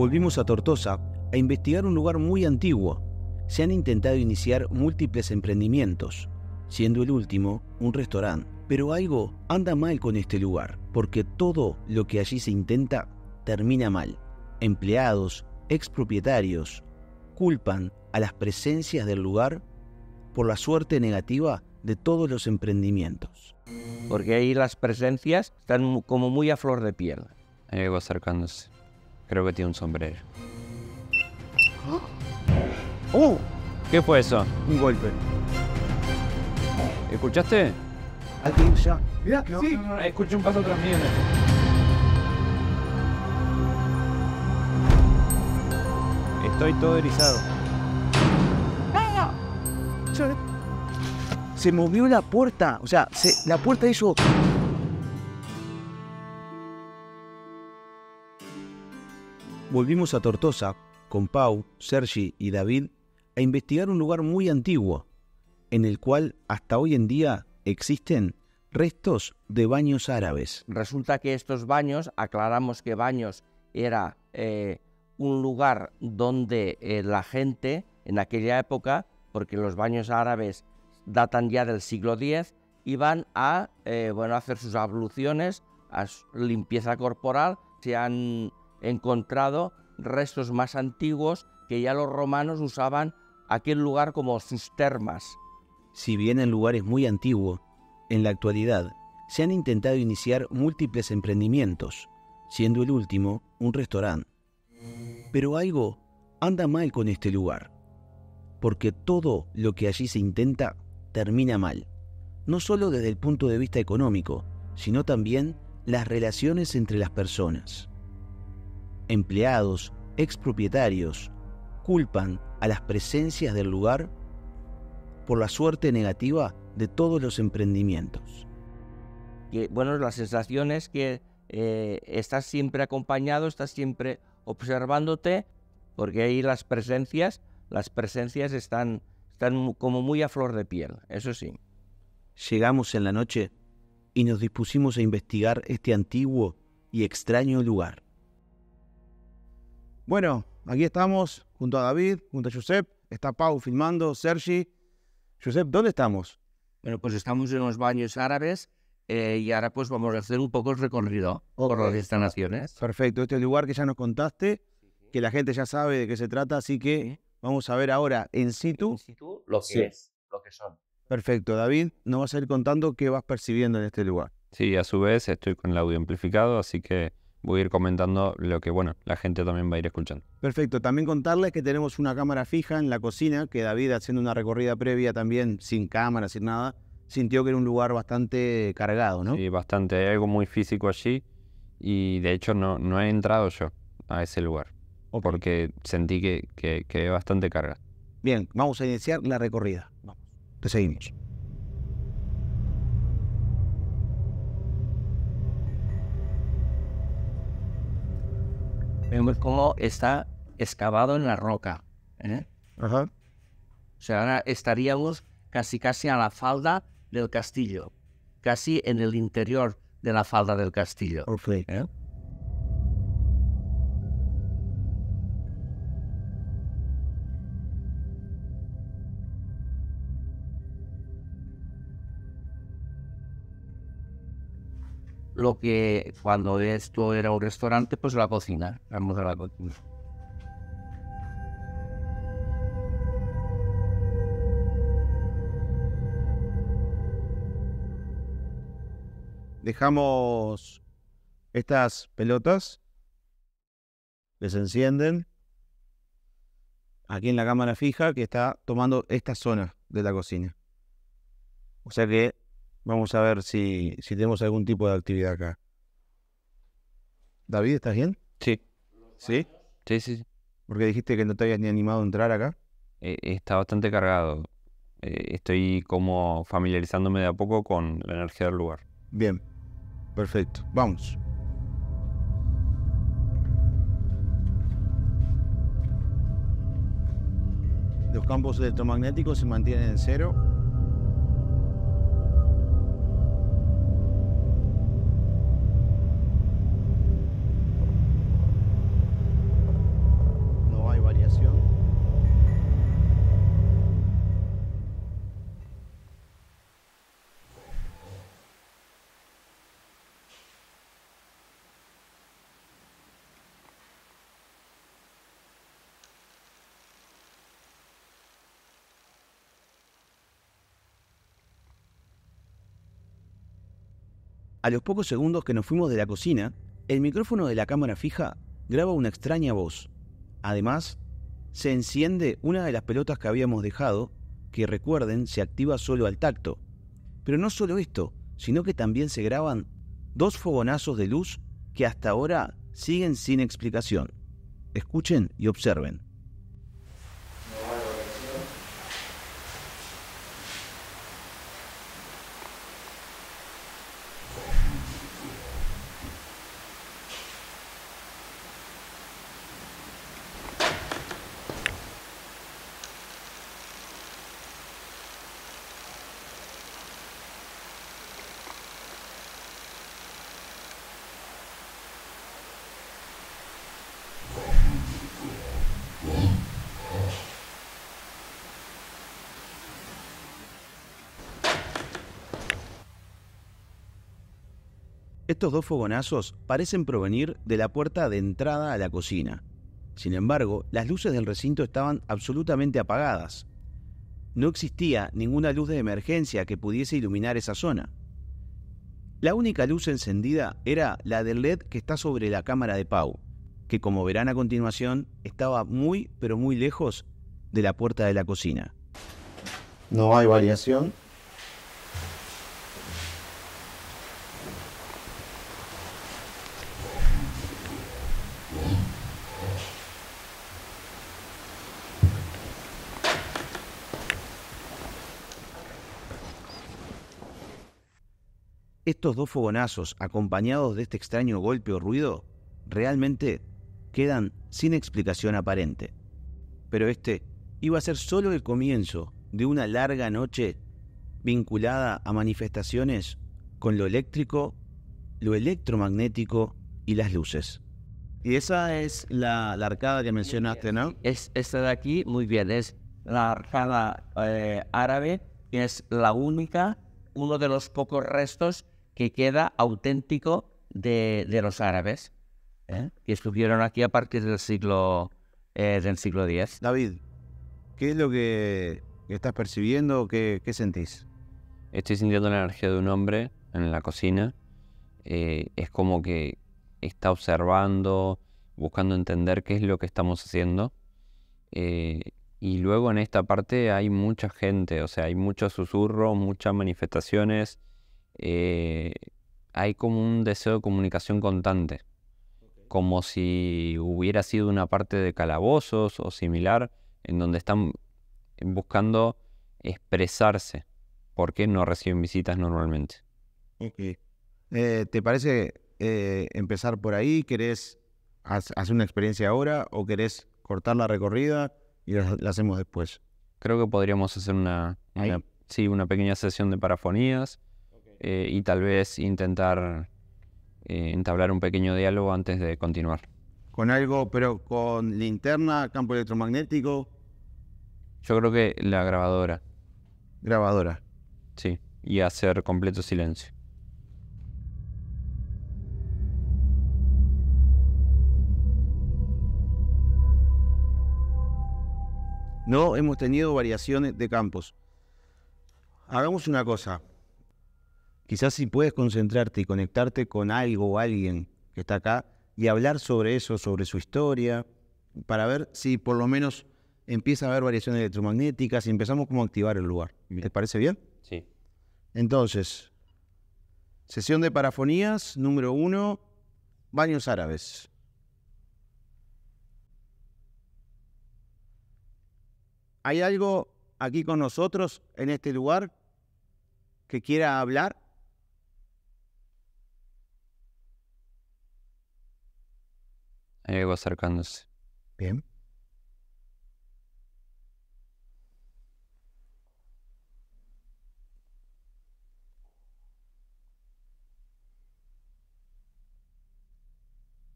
volvimos a Tortosa a investigar un lugar muy antiguo. Se han intentado iniciar múltiples emprendimientos, siendo el último un restaurante. Pero algo anda mal con este lugar, porque todo lo que allí se intenta termina mal. Empleados, expropietarios, culpan a las presencias del lugar por la suerte negativa de todos los emprendimientos. Porque ahí las presencias están como muy a flor de piel. Ahí va acercándose. Creo que tiene un sombrero. ¿Oh? ¡Uh! ¿Qué fue eso? Un golpe. ¿Escuchaste? Alguien ya. Mira, No, escuché un paso tras Estoy todo erizado. Se movió la puerta. O sea, la puerta hizo... volvimos a Tortosa con Pau, Sergi y David a investigar un lugar muy antiguo, en el cual hasta hoy en día existen restos de baños árabes. Resulta que estos baños, aclaramos que baños era eh, un lugar donde eh, la gente en aquella época, porque los baños árabes datan ya del siglo X, iban a eh, bueno, hacer sus abluciones, a su limpieza corporal, se han encontrado restos más antiguos que ya los romanos usaban aquel lugar como sus termas. Si bien el lugar es muy antiguo, en la actualidad se han intentado iniciar múltiples emprendimientos, siendo el último un restaurante. Pero algo anda mal con este lugar, porque todo lo que allí se intenta termina mal, no solo desde el punto de vista económico, sino también las relaciones entre las personas empleados, expropietarios, culpan a las presencias del lugar por la suerte negativa de todos los emprendimientos. bueno, la sensación es que eh, estás siempre acompañado, estás siempre observándote, porque ahí las presencias, las presencias están, están como muy a flor de piel, eso sí. Llegamos en la noche y nos dispusimos a investigar este antiguo y extraño lugar. Bueno, aquí estamos junto a David, junto a Josep. Está Pau filmando, Sergi. Josep, ¿dónde estamos? Bueno, pues estamos en los baños árabes eh, y ahora pues vamos a hacer un poco el recorrido por las instalaciones. Perfecto, este es el lugar que ya nos contaste, que la gente ya sabe de qué se trata, así que vamos a ver ahora en situ, lo que es, lo que son. Perfecto, David, nos vas a ir contando qué vas percibiendo en este lugar. Sí, a su vez estoy con el audio amplificado, así que voy a ir comentando lo que, bueno, la gente también va a ir escuchando. Perfecto, también contarles que tenemos una cámara fija en la cocina, que David haciendo una recorrida previa también, sin cámara, sin nada, sintió que era un lugar bastante cargado, ¿no? Sí, bastante, hay algo muy físico allí y de hecho no, no he entrado yo a ese lugar, porque sentí que, que, bastante carga. Bien, vamos a iniciar la recorrida. Vamos, te seguimos. vemos cómo está excavado en la roca. ¿eh? Ajá. O sea, ahora estaríamos casi casi a la falda del castillo, casi en el interior de la falda del castillo. ¿eh? lo que cuando esto era un restaurante, pues la cocina, vamos a la cocina. Dejamos estas pelotas, les encienden aquí en la cámara fija que está tomando esta zona de la cocina. O sea que Vamos a ver si, si tenemos algún tipo de actividad acá. David, ¿estás bien? Sí. ¿Sí? Sí, sí. Porque dijiste que no te habías ni animado a entrar acá. Eh, está bastante cargado. Eh, estoy como familiarizándome de a poco con la energía del lugar. Bien. Perfecto. Vamos. Los campos electromagnéticos se mantienen en cero A los pocos segundos que nos fuimos de la cocina, el micrófono de la cámara fija graba una extraña voz. Además, se enciende una de las pelotas que habíamos dejado, que recuerden se activa solo al tacto. Pero no solo esto, sino que también se graban dos fogonazos de luz que hasta ahora siguen sin explicación. Escuchen y observen. Estos dos fogonazos parecen provenir de la puerta de entrada a la cocina. Sin embargo, las luces del recinto estaban absolutamente apagadas. No existía ninguna luz de emergencia que pudiese iluminar esa zona. La única luz encendida era la del LED que está sobre la cámara de Pau, que como verán a continuación estaba muy pero muy lejos de la puerta de la cocina. No hay variación Estos dos fogonazos, acompañados de este extraño golpe o ruido, realmente quedan sin explicación aparente. Pero este iba a ser solo el comienzo de una larga noche vinculada a manifestaciones con lo eléctrico, lo electromagnético y las luces. Y esa es la, arcada que mencionaste, ¿no? Es esta de aquí, muy bien, es la arcada eh, árabe, que es la única, uno de los pocos restos que queda auténtico de, los árabes, ¿eh? que estuvieron aquí a partir del siglo, eh, del siglo X. David, ¿qué es lo que estás percibiendo? ¿Qué, qué sentís? Estoy sintiendo la energía de un hombre en la cocina. Eh, es como que está observando, buscando entender qué es lo que estamos haciendo. y luego en esta parte hay mucha gente, o sea, hay muchos susurros, muchas manifestaciones, eh, hay como un deseo de comunicación constante, como si hubiera sido una parte de calabozos o similar, en donde están buscando expresarse, porque no reciben visitas normalmente. ok eh, ¿Te parece eh, empezar por ahí? ¿Querés hacer una experiencia ahora o querés cortar la recorrida y la, hacemos después? Creo que podríamos hacer una pequeña sesión de parafonías eh, y tal vez intentar eh, entablar un pequeño diálogo antes de continuar. ¿Con algo, pero con linterna, campo electromagnético? Yo creo que la grabadora. Grabadora. Sí, y hacer completo silencio. No hemos tenido variaciones de campos. Hagamos una cosa. Quizás si puedes concentrarte y conectarte con algo o alguien que está acá y hablar sobre eso, sobre su historia, para ver si por lo menos empieza a haber variaciones electromagnéticas y empezamos como a activar el lugar. ¿Te parece bien? Sí. Entonces, sesión de parafonías número uno, baños árabes. ¿Hay algo aquí con nosotros en este lugar que quiera hablar? acercándose. Bien.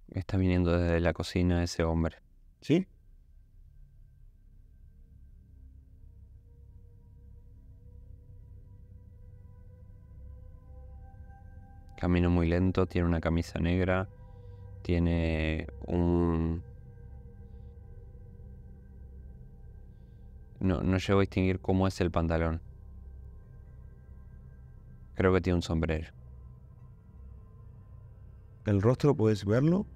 Está viniendo desde la cocina ese hombre. ¿Sí? Camino muy lento, tiene una camisa negra, tiene un... No, no llego a distinguir cómo es el pantalón. Creo que tiene un sombrero. ¿El rostro puedes verlo?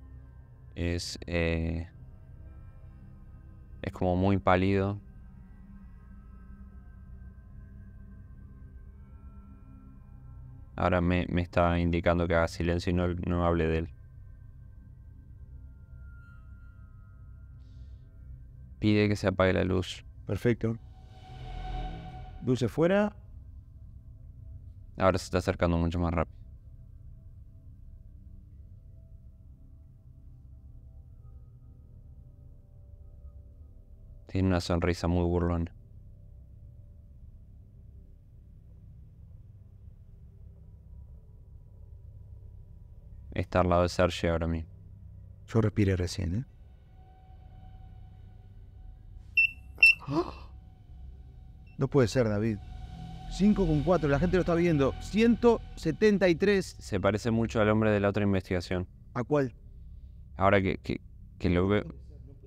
Es... Eh, es como muy pálido. Ahora me, está indicando que haga silencio y no, no hable de él. pide que se apague la luz. Perfecto. Luce fuera. Ahora se está acercando mucho más rápido. Tiene una sonrisa muy burlona. Está al lado de Sergio ahora mismo. Yo respiré recién, ¿eh? No puede ser, David. con con4 la gente lo está viendo. 173. Se parece mucho al hombre de la otra investigación. ¿A cuál? Ahora que, lo veo.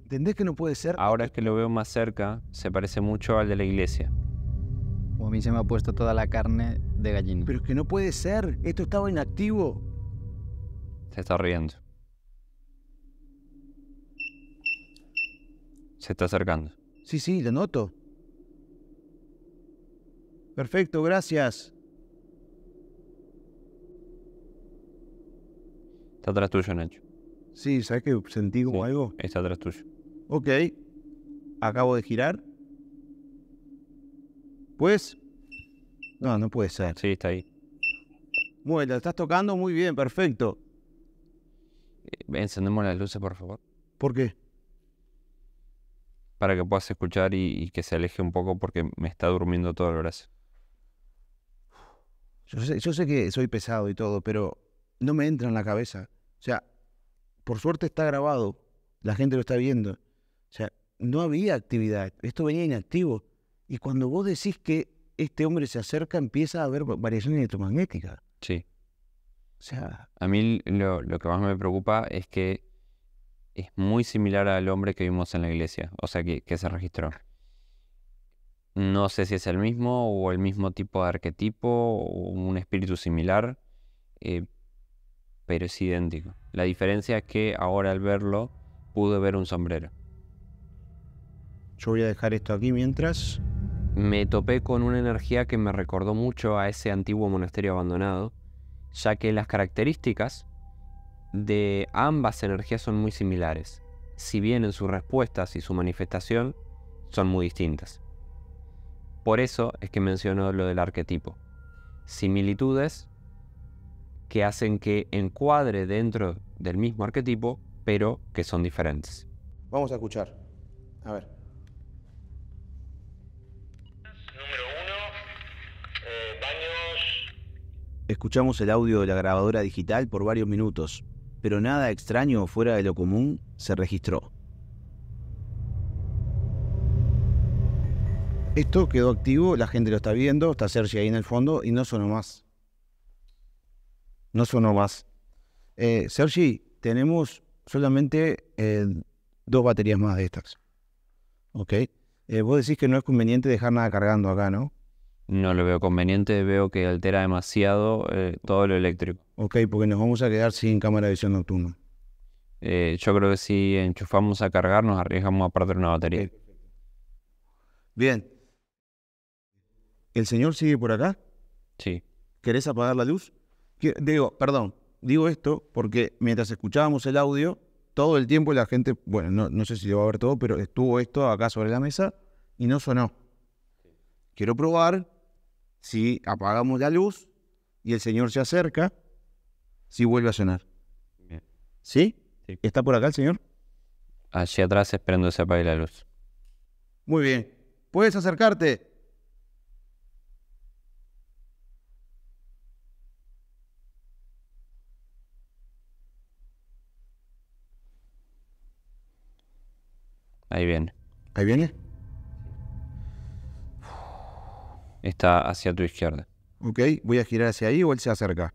¿Entendés que no puede ser? Ahora es que lo veo más cerca, se parece mucho al de la iglesia. a mí se me ha puesto toda la carne de gallina. Pero es que no puede ser, esto estaba inactivo. Se está riendo. Se está acercando. Sí, sí, lo noto. Perfecto, gracias. Está atrás tuyo, Nacho. Sí, ¿sabes que sentí como algo? Está atrás tuyo. Ok. Acabo de girar. Pues. No, no puede ser. Sí, está ahí. Muy Bueno, estás tocando muy bien, perfecto. Eh, encendemos las luces, por favor. ¿Por qué? para que puedas escuchar y, que se aleje un poco porque me está durmiendo todo el brazo. Yo sé, que soy pesado y todo, pero no me entra en la cabeza. O sea, por suerte está grabado, la gente lo está viendo. O sea, no había actividad, esto venía inactivo. Y cuando vos decís que este hombre se acerca, empieza a haber variaciones electromagnéticas. Sí. O sea. A mí lo, lo que más me preocupa es que es muy similar al hombre que vimos en la iglesia, o sea, que, se registró. No sé si es el mismo o el mismo tipo de arquetipo o un espíritu similar, eh, pero es idéntico. La diferencia es que ahora al verlo pude ver un sombrero. Yo voy a dejar esto aquí mientras... Me topé con una energía que me recordó mucho a ese antiguo monasterio abandonado, ya que las características de ambas energías son muy similares, si bien en sus respuestas y su manifestación son muy distintas. Por eso es que menciono lo del arquetipo. Similitudes que hacen que encuadre dentro del mismo arquetipo, pero que son diferentes. Vamos a escuchar. A ver. Número uno, eh, baños. Escuchamos el audio de la grabadora digital por varios minutos, pero nada extraño fuera de lo común se registró. Esto quedó activo, la gente lo está viendo, está Sergi ahí en el fondo y no sonó más. No sonó más. Eh, Sergi, tenemos solamente eh, dos baterías más de estas. ¿Ok? Eh, vos decís que no es conveniente dejar nada cargando acá, ¿no? No lo veo conveniente, veo que altera demasiado eh, todo lo eléctrico. Ok, porque nos vamos a quedar sin cámara de visión nocturna. Eh, yo creo que si enchufamos a cargar nos arriesgamos a perder una batería. Bien. ¿El señor sigue por acá? Sí. ¿Querés apagar la luz? digo, perdón, digo esto porque mientras escuchábamos el audio, todo el tiempo la gente, bueno, no, no sé si lo va a ver todo, pero estuvo esto acá sobre la mesa y no sonó. Quiero probar si apagamos la luz y el Señor se acerca, si vuelve a sonar. ¿Sí? ¿Está por acá el Señor? Allí atrás esperando que se apague la luz. Muy bien. ¿Puedes acercarte? Ahí viene. ¿Ahí viene? está hacia tu izquierda. Ok, voy a girar hacia ahí o él se acerca.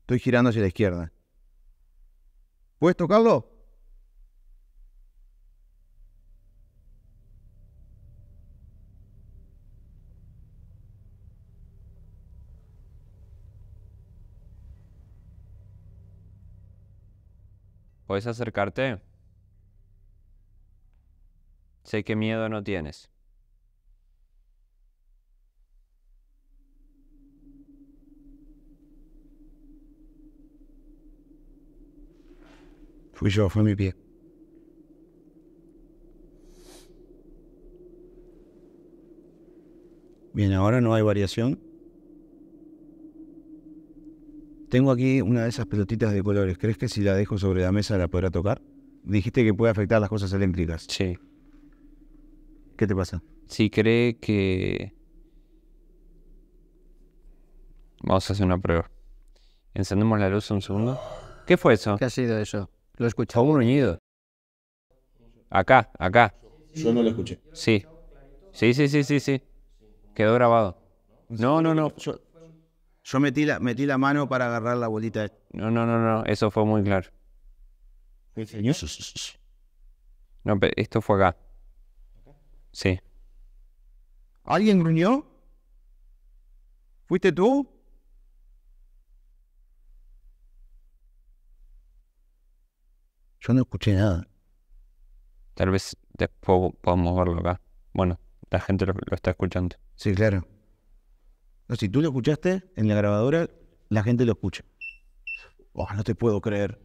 Estoy girando hacia la izquierda. ¿Puedes tocarlo? ¿Puedes acercarte? Sé que miedo no tienes. Fui yo, fue mi pie. Bien, ahora no hay variación. Tengo aquí una de esas pelotitas de colores. ¿Crees que si la dejo sobre la mesa la podrá tocar? Dijiste que puede afectar las cosas eléctricas. Sí. ¿Qué te pasa? Si cree que... Vamos a hacer una prueba. Encendemos la luz un segundo. ¿Qué fue eso? ¿Qué ha sido eso? Lo escuchaba un gruñido. Acá, acá. Yo no lo escuché. Sí. Sí, sí, sí, sí, sí. Quedó grabado. No, no, no. Yo, metí, la, metí la mano para agarrar la bolita. No, no, no, no. Eso fue muy claro. No, pero esto fue acá. Sí. ¿Alguien gruñó? ¿Fuiste tú? Yo no escuché nada. Tal vez después podamos verlo acá. Bueno, la gente lo, está escuchando. Sí, claro. No, si tú lo escuchaste en la grabadora, la gente lo escucha. Oh, no te puedo creer.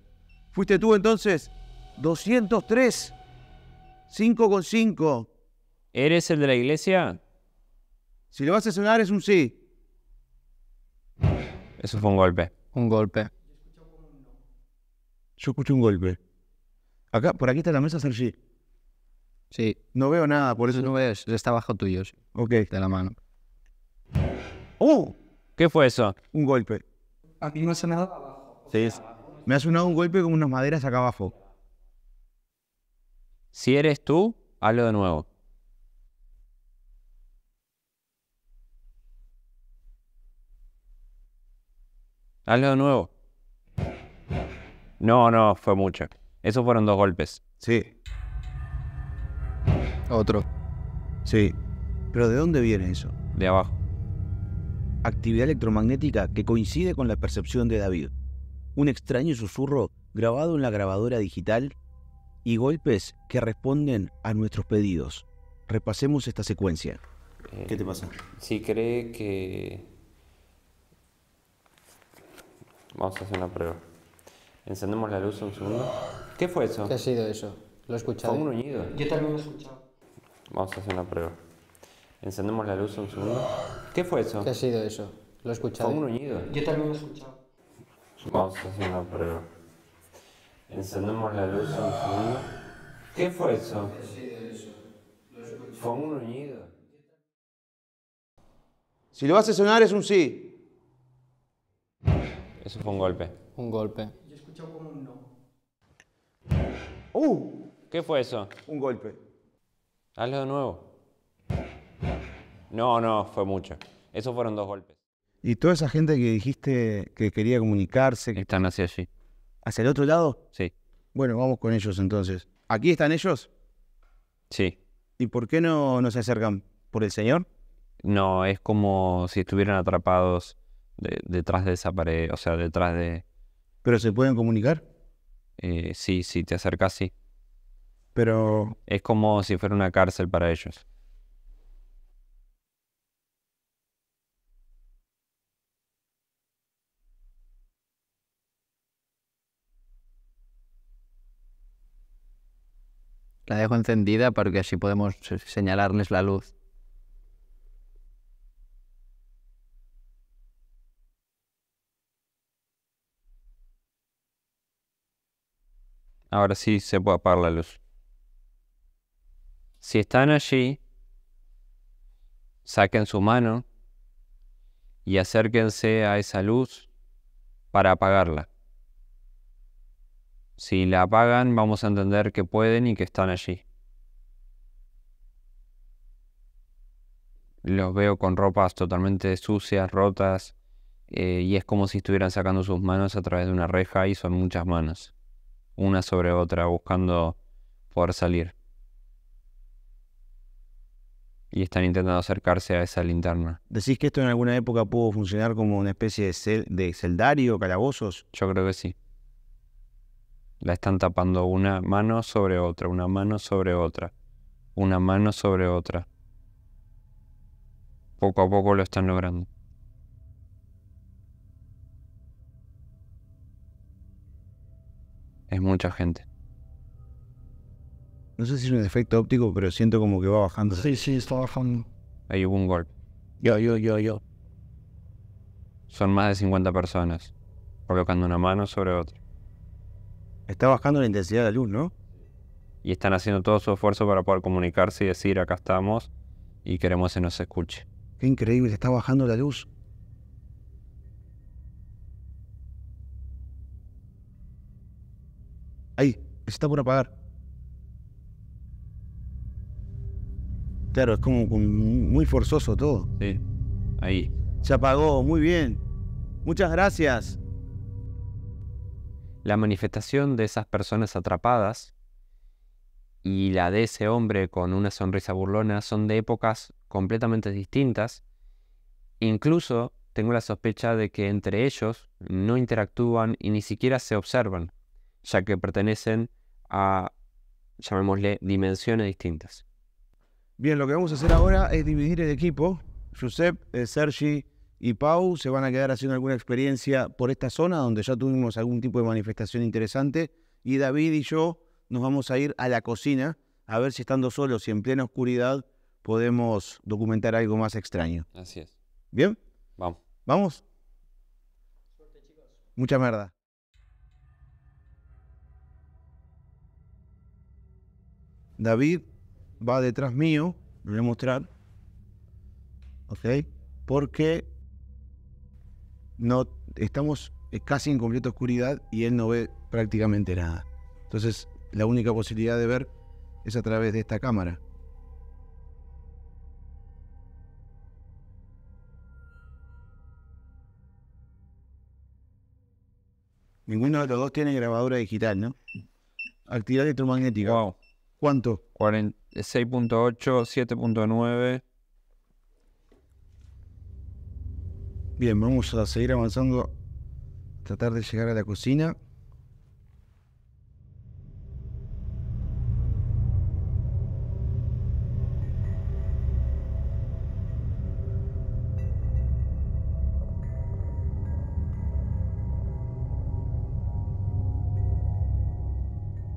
¿Fuiste tú entonces? 203. 5 con 5. ¿Eres el de la iglesia? Si lo vas a sonar es un sí. Eso fue un golpe. Un golpe. Yo escuché un golpe por aquí está la mesa, Sergi. Sí. No veo nada, por eso. No ves, está bajo tuyo. Ok. De la mano. ¡Oh! ¿Qué fue eso? Un golpe. Aquí no hace nada. Sí. Me ha sonado un golpe con unas maderas acá abajo. Si eres tú, hazlo de nuevo. Hazlo de nuevo. No, no, fue mucho. Esos fueron dos golpes. Sí. Otro. Sí. Pero ¿de dónde viene eso? De abajo. Actividad electromagnética que coincide con la percepción de David. Un extraño susurro grabado en la grabadora digital y golpes que responden a nuestros pedidos. Repasemos esta secuencia. ¿Qué te pasa? Si cree que... Vamos a hacer una prueba. Encendemos la luz un segundo. ¿Qué fue eso? ¿Qué ha sido eso? Lo he escuchado. Fue un gruñido. Yo también lo he escuchado. Vamos a hacer una prueba. Encendemos la luz un segundo. ¿Qué fue eso? ¿Qué ha sido eso? Lo he escuchado. Fue un gruñido. Yo también lo he escuchado. Vamos a hacer una prueba. Encendemos la luz un segundo. ¿Qué fue eso? ¿Qué ha sido eso? Lo he escuchado. Fue un gruñido. Si lo hace sonar es un sí. Eso fue un golpe. Un golpe. Uh. ¿Qué fue eso? Un golpe. Hazlo de nuevo. No, no, fue mucho. Esos fueron dos golpes. ¿Y toda esa gente que dijiste que quería comunicarse? Están hacia allí. ¿Hacia el otro lado? Sí. Bueno, vamos con ellos entonces. ¿Aquí están ellos? Sí. ¿Y por qué no, se acercan? ¿Por el Señor? No, es como si estuvieran atrapados detrás de esa pared, o sea, detrás de... ¿Pero se pueden comunicar? eh, sí, si te acercas, sí. Pero... Es como si fuera una cárcel para ellos. La dejo encendida porque así podemos eh, señalarles la luz. Ahora sí se puede apagar la luz. Si están allí, saquen su mano y acérquense a esa luz para apagarla. Si la apagan, vamos a entender que pueden y que están allí. Los veo con ropas totalmente sucias, rotas, eh, y es como si estuvieran sacando sus manos a través de una reja y son muchas manos una sobre otra buscando poder salir. Y están intentando acercarse a esa linterna. ¿Decís que esto en alguna época pudo funcionar como una especie de, celdario, calabozos? Yo creo que sí. La están tapando una mano sobre otra, una mano sobre otra, una mano sobre otra. Poco a poco lo están logrando. es mucha gente. No sé si es un efecto óptico, pero siento como que va bajando. Sí, sí, está bajando. Ahí hubo un golpe. Yo, yo, yo, yo. Son más de 50 personas, colocando una mano sobre otra. Está bajando la intensidad de la luz, ¿no? Y están haciendo todo su esfuerzo para poder comunicarse y decir, acá estamos y queremos que nos escuche. Qué increíble, está bajando la luz. Ahí, está por apagar. Claro, es como, como muy forzoso todo. Sí, ahí. Se apagó, muy bien. Muchas gracias. La manifestación de esas personas atrapadas y la de ese hombre con una sonrisa burlona son de épocas completamente distintas. Incluso tengo la sospecha de que entre ellos no interactúan y ni siquiera se observan ya que pertenecen a, llamémosle, dimensiones distintas. Bien, lo que vamos a hacer ahora es dividir el equipo. Josep, eh, Sergi y Pau se van a quedar haciendo alguna experiencia por esta zona donde ya tuvimos algún tipo de manifestación interesante. Y David y yo nos vamos a ir a la cocina a ver si estando solos y en plena oscuridad podemos documentar algo más extraño. Así es. ¿Bien? Vamos. ¿Vamos? Suerte, chicos. Mucha merda. David va detrás mío, lo voy a mostrar, ¿ok? Porque no, estamos eh, casi en completa oscuridad y él no ve prácticamente nada. Entonces, la única posibilidad de ver es a través de esta cámara. Ninguno de los dos tiene grabadora digital, ¿no? Actividad electromagnética. vamos. ¿Cuánto? punto 7.9. Bien, vamos a seguir avanzando, tratar de llegar a la cocina.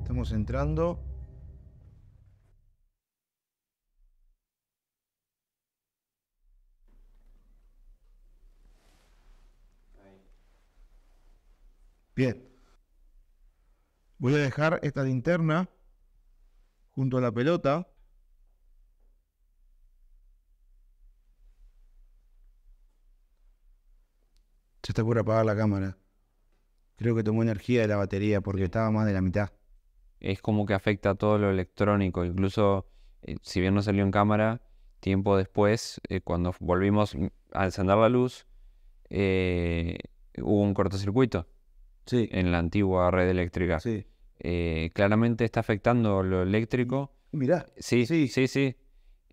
Estamos entrando. Voy a dejar esta linterna junto a la pelota. Se está por apagar la cámara. Creo que tomó energía de la batería porque estaba más de la mitad. Es como que afecta a todo lo electrónico. Incluso, eh, si bien no salió en cámara, tiempo después, eh, cuando volvimos mm, a encender la luz, eh, hubo un cortocircuito en la antigua red eléctrica. Eh, claramente está afectando lo eléctrico. Mirá. Sí, sí, sí.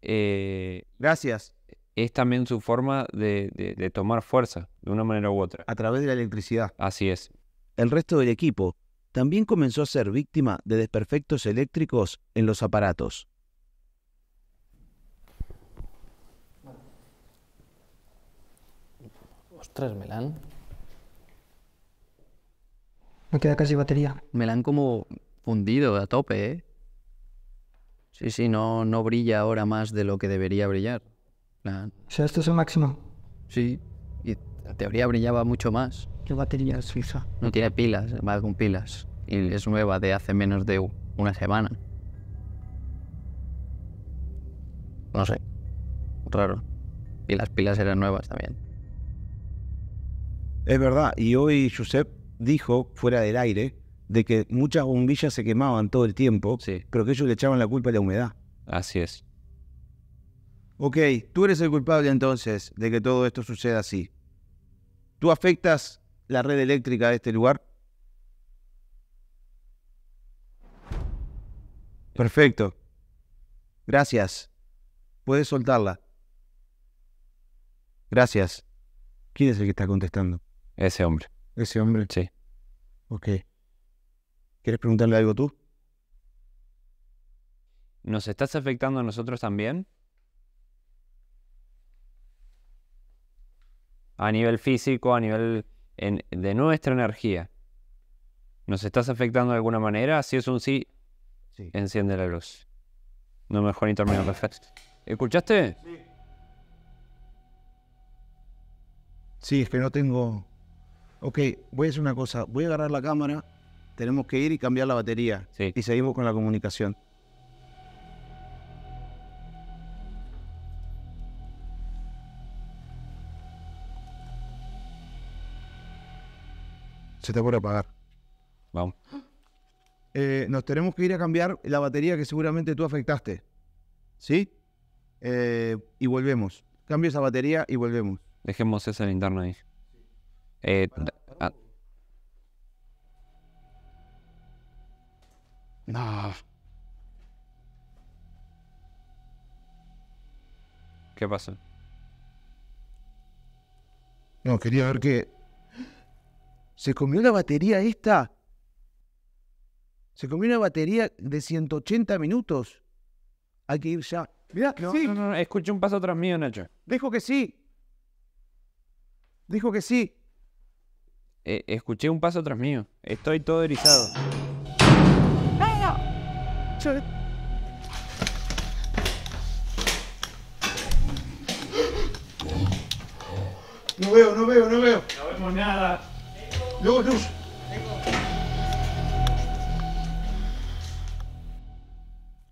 Eh, Gracias. Es también su forma de, de, tomar fuerza, de una manera u otra. A través de la electricidad. Así es. El resto del equipo también comenzó a ser víctima de desperfectos eléctricos en los aparatos. Ostras, Melán. Me queda casi batería. Me la han como fundido a tope, ¿eh? Sí, sí, no, no brilla ahora más de lo que debería brillar. O sea, esto es el máximo. Sí, y en teoría brillaba mucho más. ¿Qué batería es suiza? No tiene pilas, va con pilas. Y es nueva de hace menos de una semana. No sé, raro. Y las pilas eran nuevas también. Es verdad, y hoy, Josep, dijo fuera del aire de que muchas bombillas se quemaban todo el tiempo, sí. pero que ellos le echaban la culpa a la humedad. Así es. Ok, tú eres el culpable entonces de que todo esto suceda así. ¿Tú afectas la red eléctrica de este lugar? Perfecto. Gracias. Puedes soltarla. Gracias. ¿Quién es el que está contestando? Ese hombre. Ese hombre. Sí. Ok. ¿Quieres preguntarle algo tú? ¿Nos estás afectando a nosotros también? A nivel físico, a nivel de nuestra energía. ¿Nos estás afectando de alguna manera? Si es un sí, enciende la luz. No mejor ni términos perfecto. ¿Escuchaste? Sí. Sí, es que no tengo ok, voy a hacer una cosa, voy a agarrar la cámara, tenemos que ir y cambiar la batería. Y seguimos con la comunicación. Se te puede apagar. Vamos. Eh, nos tenemos que ir a cambiar la batería que seguramente tú afectaste. ¿Sí? Eh, y volvemos. Cambio esa batería y volvemos. Dejemos esa linterna ahí. No. ¿Qué pasa? No, quería ver qué. ¿Se comió la batería esta? Se comió una batería de 180 minutos. Hay que ir ya. Mirá, no, sí. no, no, escuché un paso tras mío, Nacho. Dijo que sí. Dijo que sí. Eh, escuché un paso tras mío. Estoy todo erizado. No veo, no veo, no veo. No vemos nada. Luego, luz.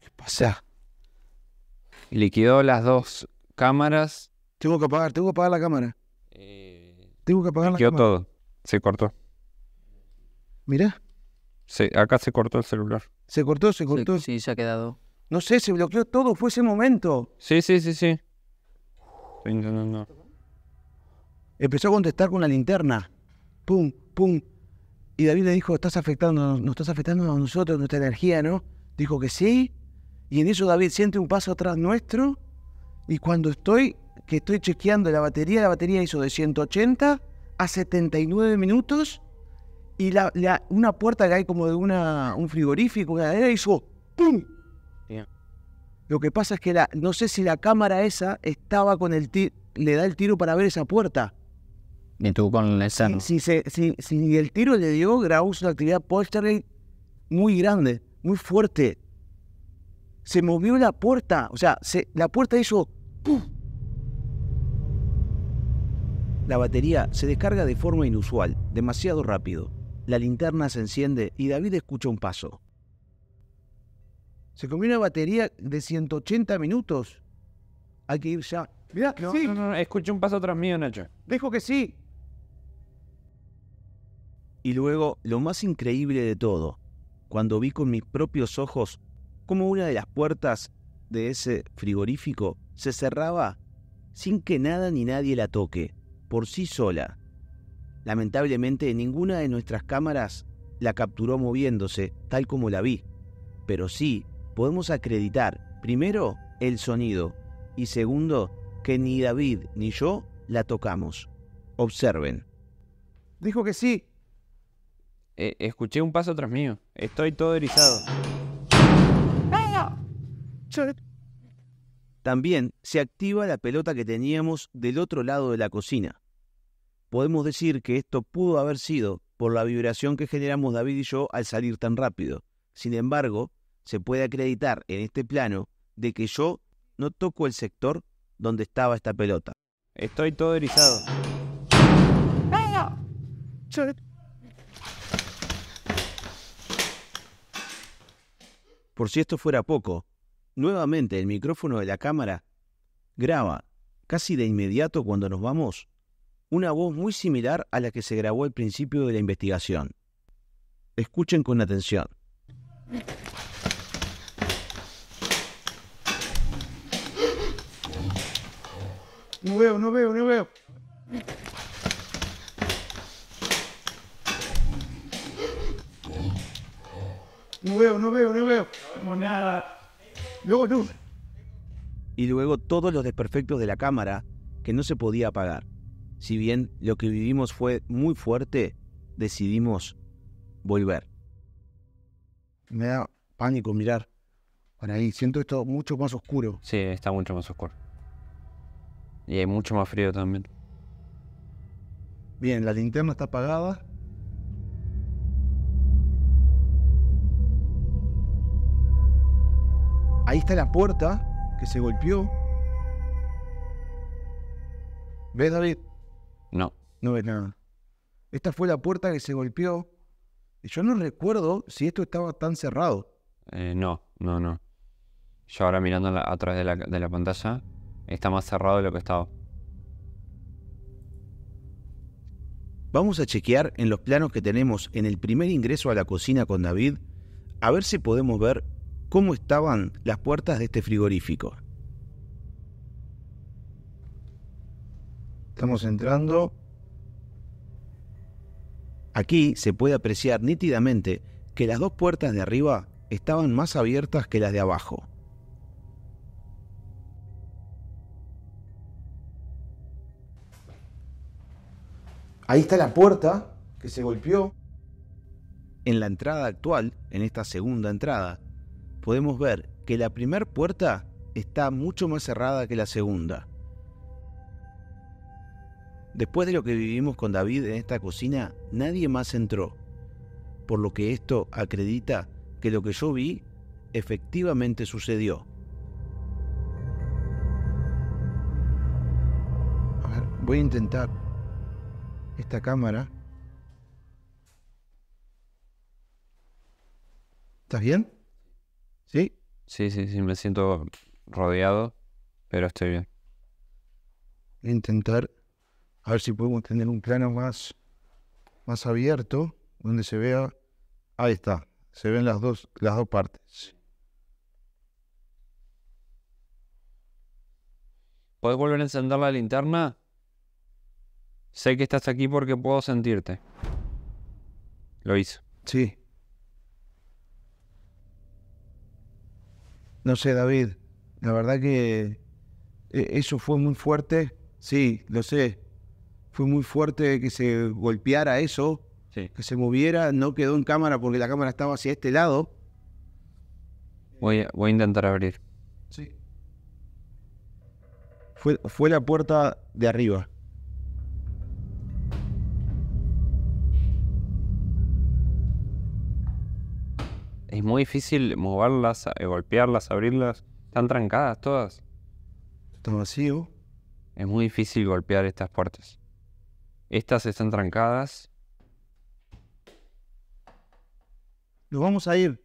¿Qué pasa? Liquidó las dos cámaras. Tengo que apagar, tengo que apagar la cámara. Eh, tengo que apagar la cámara. todo. Se cortó. Mirá. Sí, acá se cortó el celular. Se cortó, se cortó. Sí, sí, se ha quedado. No sé, se bloqueó todo, fue ese momento. Sí, sí, sí, sí. Estoy intentando. Empezó a contestar con la linterna. Pum, pum. Y David le dijo, estás afectando, nos estás afectando a nosotros, nuestra energía, ¿no? Dijo que sí. Y en eso David siente un paso atrás nuestro. Y cuando estoy, que estoy chequeando la batería, la batería hizo de 180 a 79 minutos y la, una puerta que hay como de una, un frigorífico, una heladera, hizo ¡pum! Lo que pasa es que la, no sé si la cámara esa estaba con el tiro, le da el tiro para ver esa puerta. Ni tú con el Si, el tiro le dio, grabó una actividad poltergeist muy grande, muy fuerte. Se movió la puerta, o sea, la puerta hizo ¡pum! La batería se descarga de forma inusual, demasiado rápido. La linterna se enciende y David escucha un paso. Se comió una batería de 180 minutos. Hay que ir ya. Mirá, no, no, no, escuché un paso tras mío, Nacho. Dijo que sí. Y luego, lo más increíble de todo, cuando vi con mis propios ojos cómo una de las puertas de ese frigorífico se cerraba sin que nada ni nadie la toque, por sí sola. Lamentablemente ninguna de nuestras cámaras la capturó moviéndose tal como la vi, pero sí podemos acreditar, primero, el sonido y segundo, que ni David ni yo la tocamos. Observen. Dijo que sí. Eh, escuché un paso tras mío. Estoy todo erizado. Er- También se activa la pelota que teníamos del otro lado de la cocina podemos decir que esto pudo haber sido por la vibración que generamos David y yo al salir tan rápido. Sin embargo, se puede acreditar en este plano de que yo no toco el sector donde estaba esta pelota. Estoy todo erizado. Por si esto fuera poco, nuevamente el micrófono de la cámara graba casi de inmediato cuando nos vamos una voz muy similar a la que se grabó al principio de la investigación. Escuchen con atención. No veo, no veo, no veo. No veo, no veo, no veo. No nada. Luego Y luego todos los desperfectos de la cámara que no se podía apagar si bien lo que vivimos fue muy fuerte, decidimos volver. Me da pánico mirar para ahí. Siento esto mucho más oscuro. Sí, está mucho más oscuro. Y hay mucho más frío también. Bien, la linterna está apagada. Ahí está la puerta que se golpeó. ¿Ves, David? no es nada. Esta fue la puerta que se golpeó. Y yo no recuerdo si esto estaba tan cerrado. Eh, no, no, no. Yo ahora mirando a través de la, de la pantalla, está más cerrado de lo que estaba. Vamos a chequear en los planos que tenemos en el primer ingreso a la cocina con David, a ver si podemos ver cómo estaban las puertas de este frigorífico. Estamos entrando Aquí se puede apreciar nítidamente que las dos puertas de arriba estaban más abiertas que las de abajo. Ahí está la puerta que se golpeó. En la entrada actual, en esta segunda entrada, podemos ver que la primera puerta está mucho más cerrada que la segunda. Después de lo que vivimos con David en esta cocina, nadie más entró, por lo que esto acredita que lo que yo vi efectivamente sucedió. A ver, voy a intentar esta cámara. ¿Estás bien? ¿Sí? Sí, sí, sí, me siento rodeado, pero estoy bien. Voy a intentar a ver si podemos tener un plano más, más abierto, donde se vea, ahí está, se ven las dos, las dos partes. Puedes volver a encender la linterna? Sé que estás aquí porque puedo sentirte. Lo hizo. Sí. No sé, David. La verdad que eh, eso fue muy fuerte. Sí, lo sé fue muy fuerte que se golpeara eso, que se moviera, no quedó en cámara porque la cámara estaba hacia este lado. Voy a, voy a intentar abrir. Sí. Fue, fue la puerta de arriba. Es muy difícil moverlas, eh, golpearlas, abrirlas. Están trancadas todas. Está vacío. Es muy difícil golpear estas puertas. Estas están trancadas. Nos vamos a ir.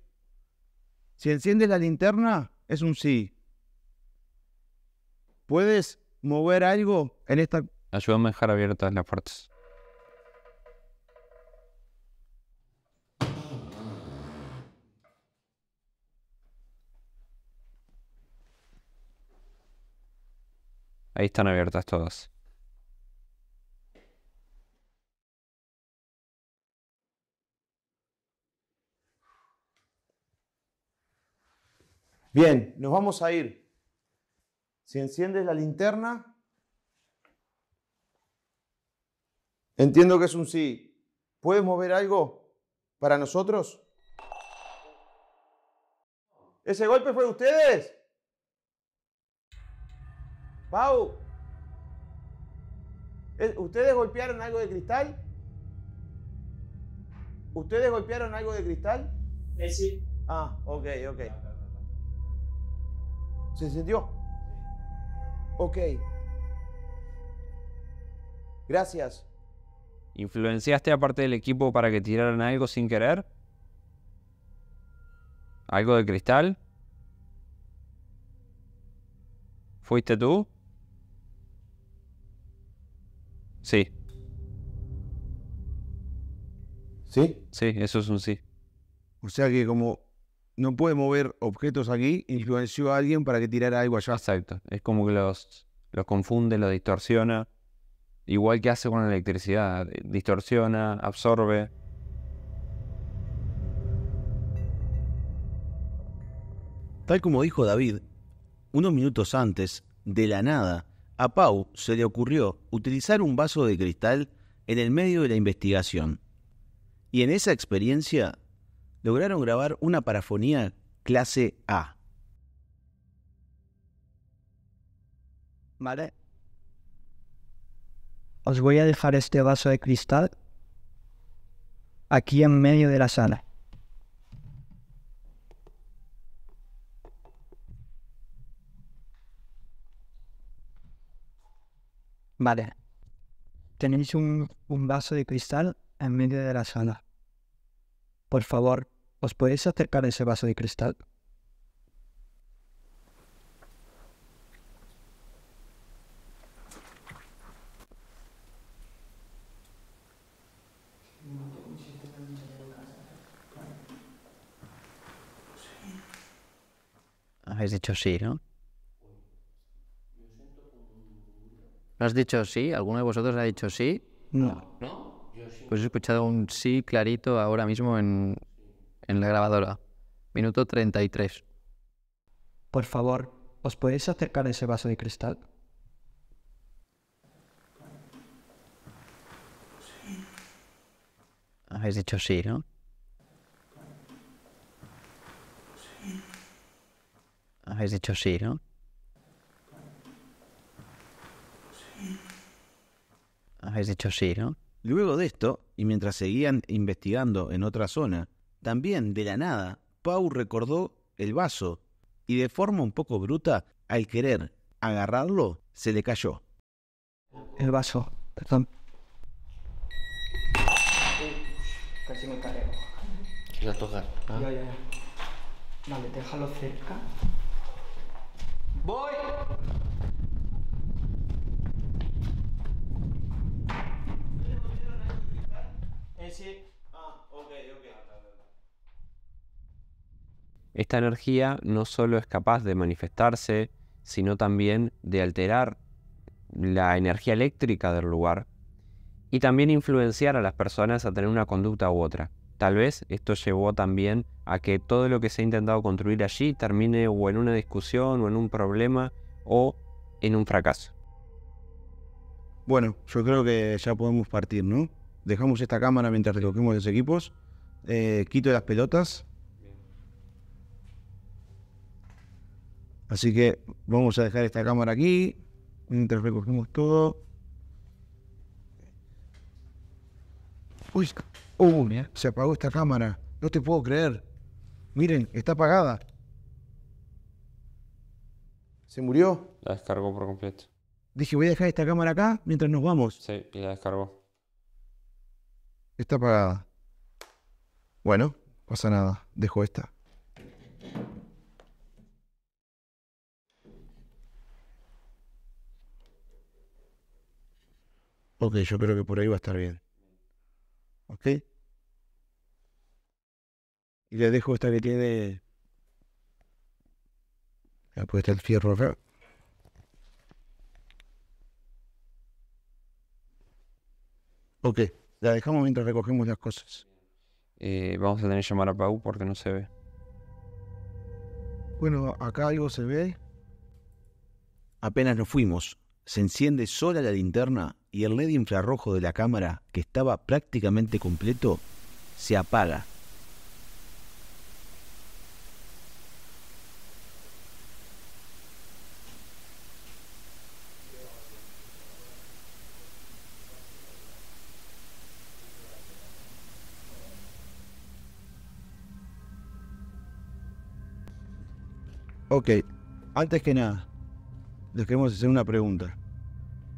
Si enciendes la linterna, es un sí. ¿Puedes mover algo en esta... Ayúdame a dejar abiertas las puertas. Ahí están abiertas todas. Bien, nos vamos a ir. Si enciendes la linterna, entiendo que es un sí. ¿Puedes mover algo para nosotros? ¿Ese golpe fue de ustedes? Pau, ¿ustedes golpearon algo de cristal? ¿Ustedes golpearon algo de cristal? Eh, sí. Ah, ok, ok. ¿Se encendió? Ok. Gracias. ¿Influenciaste a parte del equipo para que tiraran algo sin querer? ¿Algo de cristal? ¿Fuiste tú? Sí. ¿Sí? Sí, eso es un sí. O sea que como no puede mover objetos aquí, influenció a alguien para que tirara algo allá. Exacto. Es como que los, los confunde, los distorsiona. Igual que hace con la electricidad. Eh, distorsiona, absorbe. Tal como dijo David, unos minutos antes, de la nada, a Pau se le ocurrió utilizar un vaso de cristal en el medio de la investigación. Y en esa experiencia lograron grabar una parafonía clase A. Vale. Os voy a dejar este vaso de cristal aquí en medio de la sala. Vale. Tenéis un, un vaso de cristal en medio de la sala. Por favor, ¿os podéis acercar a ese vaso de cristal? Habéis dicho sí, ¿no? ¿Lo has dicho sí? ¿Alguno de vosotros ha dicho sí? ¿No? Pues he escuchado un sí clarito ahora mismo en, la grabadora. Minuto 33. Por favor, ¿os podéis acercar a ese vaso de cristal? Habéis dicho sí, ¿no? Habéis dicho sí, ¿no? Habéis dicho sí, ¿no? Luego de esto, y mientras seguían investigando en otra zona, también de la nada, Pau recordó el vaso y de forma un poco bruta, al querer agarrarlo, se le cayó. El vaso, perdón. casi me cargo. Quiero tocar. ¿ah? Vale, déjalo cerca. ¡Voy! Ah, Esta energía no solo es capaz de manifestarse, sino también de alterar la energía eléctrica del lugar y también influenciar a las personas a tener una conducta u otra. Tal vez esto llevó también a que todo lo que se ha intentado construir allí termine o en una discusión o en un problema o en un fracaso. Bueno, yo creo que ya podemos partir, ¿no? dejamos esta cámara mientras recogemos los equipos, eh, quito las pelotas. Así que vamos a dejar esta cámara aquí, mientras recogemos todo. Uy, uh, se apagó esta cámara, no te puedo creer. Miren, está apagada. ¿Se murió? La descargó por completo. Dije, voy a dejar esta cámara acá mientras nos vamos. Sí, y la descargó. Está apagada. Bueno, pasa nada. Dejo esta. Ok, yo creo que por ahí va a estar bien. ¿Ok? Y le dejo esta que tiene... Ya ah, puede estar el fierro Ok. La dejamos mientras recogemos las cosas. Eh, vamos a tener que llamar a Pau porque no se ve. Bueno, acá algo se ve. Apenas nos fuimos, se enciende sola la linterna y el LED infrarrojo de la cámara, que estaba prácticamente completo, se apaga Ok, antes que nada, les queremos hacer una pregunta.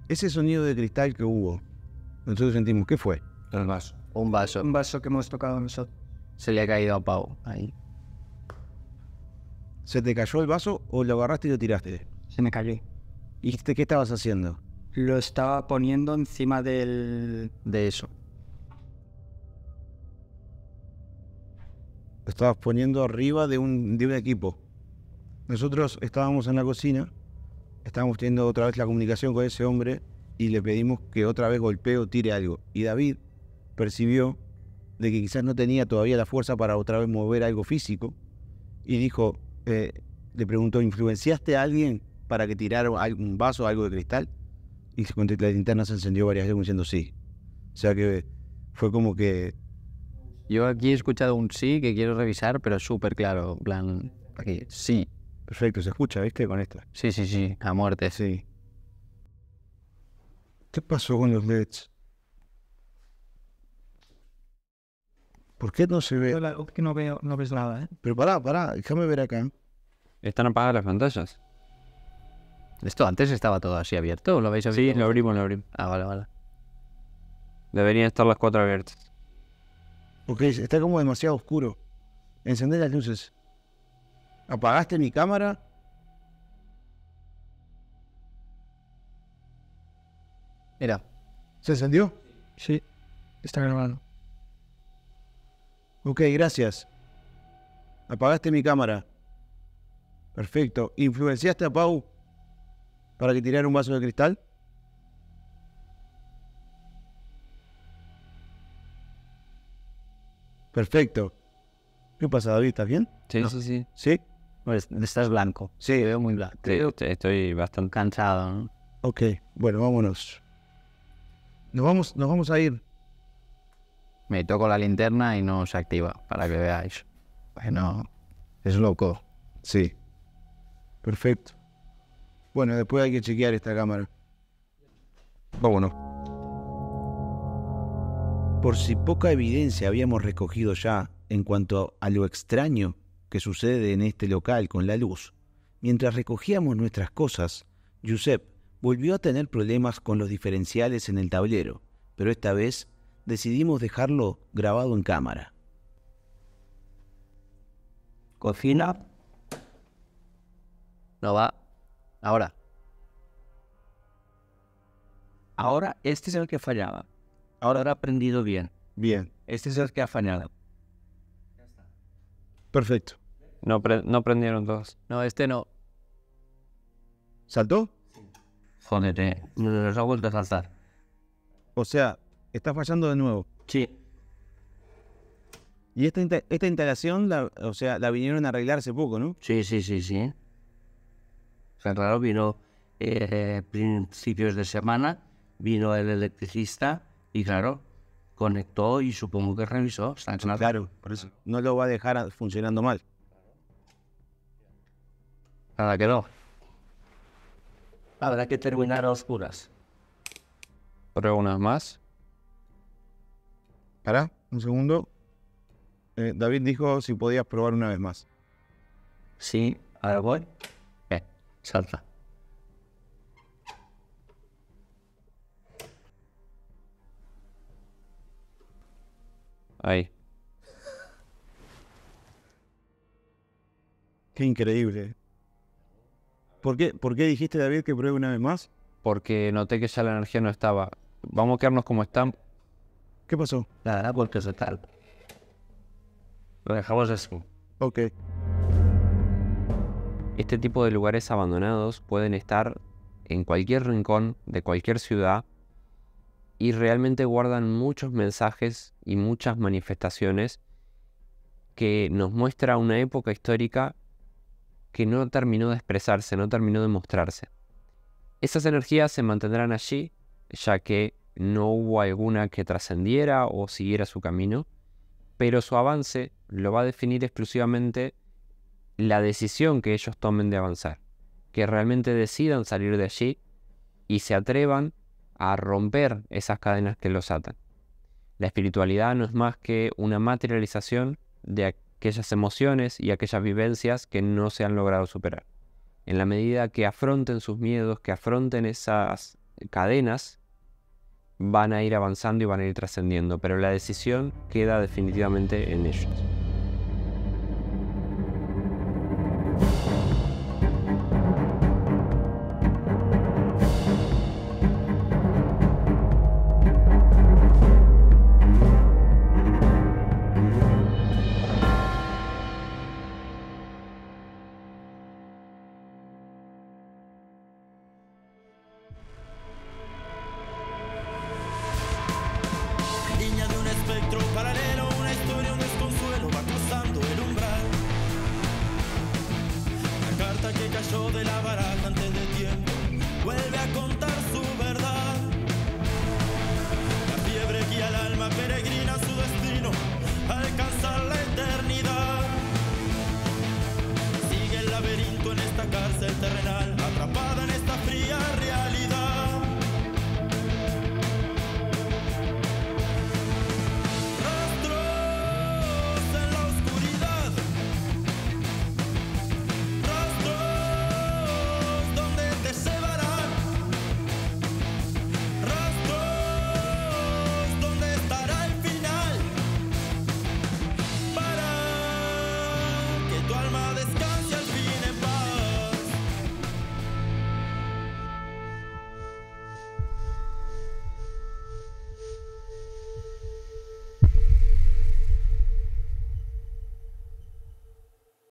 Ese sonido de cristal que hubo, nosotros sentimos, ¿qué fue? El vaso. Un vaso. Un vaso que hemos tocado nosotros. Se le ha caído a Pau ahí. ¿Se te cayó el vaso o lo agarraste y lo tiraste? Se me cayó. ¿Y qué estabas haciendo? Lo estaba poniendo encima del... de eso. Lo estabas poniendo arriba de un, de un equipo. Nosotros estábamos en la cocina, estábamos teniendo otra vez la comunicación con ese hombre y le pedimos que otra vez golpee o tire algo. Y David percibió de que quizás no tenía todavía la fuerza para otra vez mover algo físico y dijo, eh, le preguntó, ¿influenciaste a alguien para que tirara un vaso, o algo de cristal? Y la linterna se encendió varias veces diciendo sí. O sea que fue como que... Yo aquí he escuchado un sí que quiero revisar, pero súper claro, plan, aquí, sí. Perfecto, se escucha, ¿viste? Con esto. Sí, sí, sí, a muerte. Sí. ¿Qué pasó con los LEDs? ¿Por qué no se ve? que no veo, no ves nada, ¿eh? Pero pará, pará, déjame ver acá. ¿Están apagadas las pantallas? ¿Esto antes estaba todo así abierto? ¿Lo habéis abierto? Sí, lo abrimos, lo abrimos. Ah, vale, vale. Deberían estar las cuatro abiertas. Ok, está como demasiado oscuro. Encender las luces. ¿Apagaste mi cámara? Mira. ¿Se encendió? Sí, está grabando. Ok, gracias. Apagaste mi cámara. Perfecto. ¿Influenciaste a Pau para que tirara un vaso de cristal? Perfecto. ¿Qué pasa, David? ¿Estás bien? Sí, sí, sí. ¿Sí? estás blanco. Sí, veo muy blanco. estoy bastante cansado. ¿no? Ok, bueno, vámonos. Nos vamos, nos vamos a ir. Me toco la linterna y no se activa, para que veáis. Bueno, es loco. Sí. Perfecto. Bueno, después hay que chequear esta cámara. Vámonos. Por si poca evidencia habíamos recogido ya en cuanto a lo extraño que sucede en este local con la luz. Mientras recogíamos nuestras cosas, Giuseppe volvió a tener problemas con los diferenciales en el tablero, pero esta vez decidimos dejarlo grabado en cámara. Cocina. No va. Ahora. Ahora este es el que fallaba. Ahora ha aprendido bien. Bien. Este es el que ha fallado. Perfecto. No, no prendieron todos. No, este no. ¿Saltó? Joder, no los ha vuelto a saltar. O sea, está fallando de nuevo. Sí. Y esta, esta instalación, la, o sea, la vinieron a arreglar hace poco, ¿no? Sí, sí, sí, sí. sea, Raro vino eh, principios de semana, vino el electricista y claro, conectó y supongo que revisó. claro, por eso no lo va a dejar funcionando mal. Nada que Habrá que terminar a oscuras. Prueba unas más. ¿Para? un segundo. Eh, David dijo si podías probar una vez más. Sí, ahora voy. Eh, salta. Ahí. Qué increíble. ¿Por qué, dijiste, David, que pruebe una vez más? Porque noté que ya la energía no estaba. Vamos a quedarnos como están. ¿Qué pasó? verdad porque se tal. Lo dejamos así. Ok. Este tipo de lugares abandonados pueden estar en cualquier rincón de cualquier ciudad y realmente guardan muchos mensajes y muchas manifestaciones que nos muestra una época histórica que no terminó de expresarse, no terminó de mostrarse. Esas energías se mantendrán allí, ya que no hubo alguna que trascendiera o siguiera su camino, pero su avance lo va a definir exclusivamente la decisión que ellos tomen de avanzar, que realmente decidan salir de allí y se atrevan a romper esas cadenas que los atan. La espiritualidad no es más que una materialización de, aquellas emociones y aquellas vivencias que no se han logrado superar. En la medida que afronten sus miedos, que afronten esas cadenas, van a ir avanzando y van a ir trascendiendo, pero la decisión queda definitivamente en ellos.